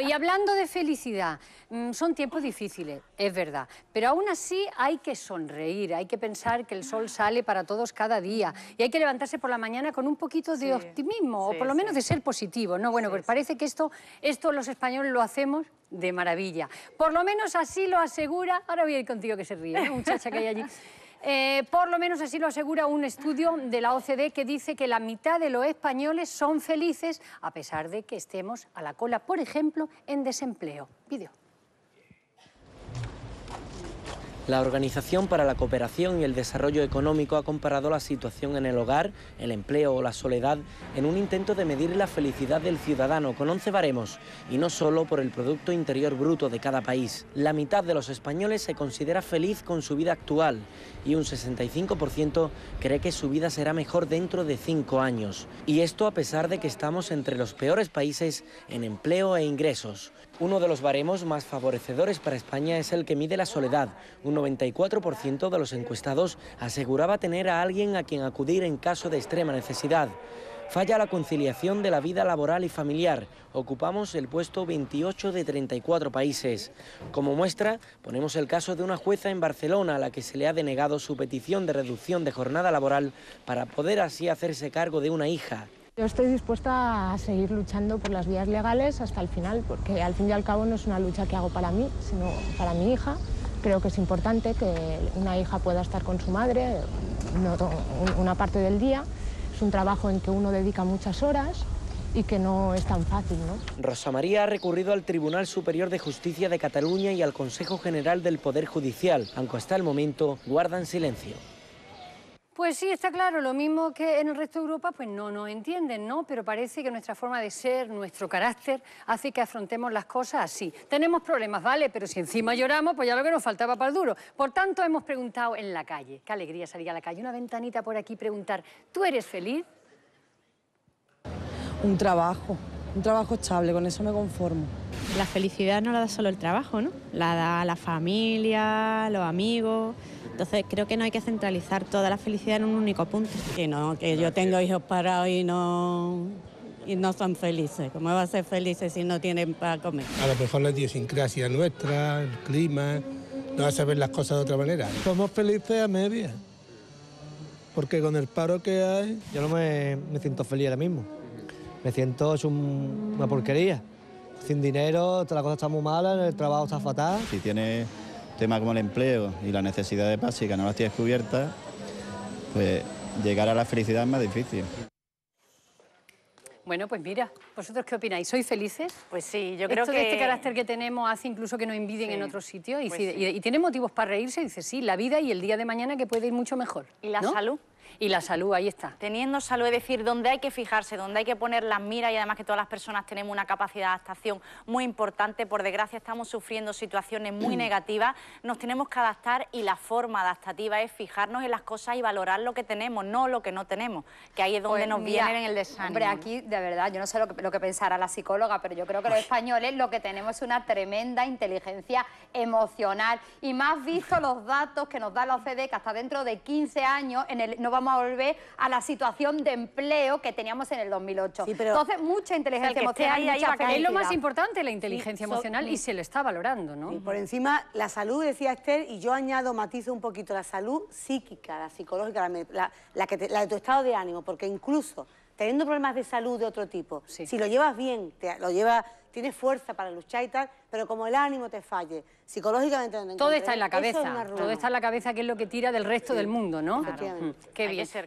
Y hablando de felicidad, mm, son tiempos difíciles, es verdad, pero aún así hay que sonreír, hay que pensar que el sol sale para todos cada día y hay que levantarse por la mañana con un poquito de optimismo, o por lo menos de ser positivo, ¿no? Bueno, pues parece que esto, esto los españoles lo hacemos de maravilla. Por lo menos así lo asegura, ahora voy a ir contigo que se ríe, muchacha ¿eh? que hay allí. Eh, por lo menos así lo asegura un estudio de la OCDE que dice que la mitad de los españoles son felices a pesar de que estemos a la cola, por ejemplo, en desempleo. La Organización para la Cooperación y el Desarrollo Económico ha comparado la situación en el hogar, el empleo o la soledad en un intento de medir la felicidad del ciudadano con 11 baremos y no solo por el Producto Interior Bruto de cada país. La mitad de los españoles se considera feliz con su vida actual y un 65% cree que su vida será mejor dentro de 5 años. Y esto a pesar de que estamos entre los peores países en empleo e ingresos. Uno de los baremos más favorecedores para España es el que mide la soledad. Un 94% de los encuestados aseguraba tener a alguien a quien acudir en caso de extrema necesidad. Falla la conciliación de la vida laboral y familiar. Ocupamos el puesto 28 de 34 países. Como muestra, ponemos el caso de una jueza en Barcelona a la que se le ha denegado su petición de reducción de jornada laboral para poder así hacerse cargo de una hija. Yo estoy dispuesta a seguir luchando por las vías legales hasta el final, porque al fin y al cabo no es una lucha que hago para mí, sino para mi hija. Creo que es importante que una hija pueda estar con su madre una parte del día. Es un trabajo en que uno dedica muchas horas y que no es tan fácil. ¿no? Rosa María ha recurrido al Tribunal Superior de Justicia de Cataluña y al Consejo General del Poder Judicial, aunque hasta el momento guardan silencio. Pues sí, está claro, lo mismo que en el resto de Europa, pues no nos entienden, ¿no? Pero parece que nuestra forma de ser, nuestro carácter, hace que afrontemos las cosas así. Tenemos problemas, ¿vale? Pero si encima lloramos, pues ya lo que nos faltaba para el duro. Por tanto, hemos preguntado en la calle. Qué alegría salir a la calle. Una ventanita por aquí preguntar, ¿tú eres feliz? Un trabajo, un trabajo estable, con eso me conformo. La felicidad no la da solo el trabajo, ¿no? La da la familia, los amigos. Entonces creo que no hay que centralizar toda la felicidad en un único punto. Que no, que yo tengo hijos parados y no, y no son felices. ¿Cómo va a ser felices si no tienen para comer? A lo mejor la idiosincrasia nuestra, el clima, ...no vas a saber las cosas de otra manera. Somos felices a media... Porque con el paro que hay... Yo no me, siento feliz ahora mismo. Me siento es una porquería sin dinero, la cosa está muy mala, el trabajo está fatal. Si tienes temas como el empleo y las necesidades básicas no las tienes cubiertas, pues llegar a la felicidad es más difícil. Bueno, pues mira, ¿vosotros qué opináis? ¿Sois felices? Pues sí, yo creo este que... Este carácter que tenemos hace incluso que nos envidien en otros sitios pues y, tiene motivos para reírse, dice sí, la vida y el día de mañana que puede ir mucho mejor. Y la salud y la salud ahí está. Teniendo salud, es decir, donde hay que fijarse, donde hay que poner las miras y además que todas las personas tenemos una capacidad de adaptación muy importante. Por desgracia estamos sufriendo situaciones muy negativas, nos tenemos que adaptar y la forma adaptativa es fijarnos en las cosas y valorar lo que tenemos, no lo que no tenemos, que ahí es donde pues nos viene en el desánimo. Hombre, aquí de verdad, yo no sé lo que, pensará la psicóloga, pero yo creo que los pues españoles lo que tenemos es una tremenda inteligencia emocional y más visto los datos que nos da la OCDE que hasta dentro de 15 años en el, no vamos a volver a la situación de empleo que teníamos en el 2008. Entonces, mucha inteligencia emocional. Ahí, es lo más importante, la inteligencia emocional, y se lo está valorando, ¿no? Y por encima, la salud, decía Esther, y yo añado, matizo un poquito, la salud psíquica, la psicológica, la, de tu estado de ánimo, porque incluso teniendo problemas de salud de otro tipo, si lo llevas bien, lo llevas tienes fuerza para luchar y tal, pero como el ánimo te falle, psicológicamente... No todo está en la cabeza, todo está en la cabeza, que es lo que tira del resto del mundo, ¿no? Claro. Qué bien. ser,